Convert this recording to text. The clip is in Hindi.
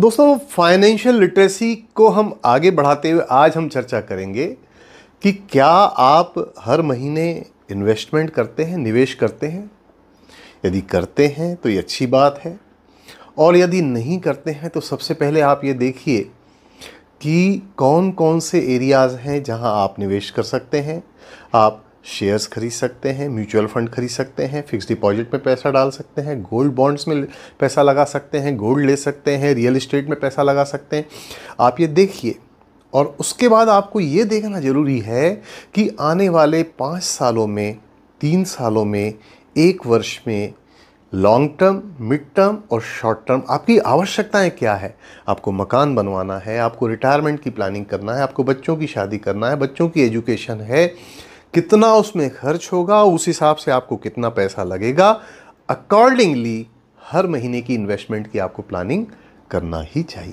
दोस्तों फाइनेंशियल लिटरेसी को हम आगे बढ़ाते हुए आज हम चर्चा करेंगे कि क्या आप हर महीने इन्वेस्टमेंट करते हैं निवेश करते हैं यदि करते हैं तो ये अच्छी बात है और यदि नहीं करते हैं तो सबसे पहले आप ये देखिए कि कौन कौन से एरियाज़ हैं जहां आप निवेश कर सकते हैं आप शेयर्स खरीद सकते हैं म्यूचुअल फंड खरीद सकते हैं फिक्स डिपॉजिट में पैसा डाल सकते हैं गोल्ड बॉन्ड्स में पैसा लगा सकते हैं गोल्ड ले सकते हैं रियल इस्टेट में पैसा लगा सकते हैं आप ये देखिए और उसके बाद आपको ये देखना ज़रूरी है कि आने वाले पाँच सालों में तीन सालों में एक वर्ष में लॉन्ग टर्म मिड टर्म और शॉर्ट टर्म आपकी आवश्यकताएं क्या है आपको मकान बनवाना है आपको रिटायरमेंट की प्लानिंग करना है आपको बच्चों की शादी करना है बच्चों की एजुकेशन है कितना उसमें खर्च होगा उस हिसाब से आपको कितना पैसा लगेगा अकॉर्डिंगली हर महीने की इन्वेस्टमेंट की आपको प्लानिंग करना ही चाहिए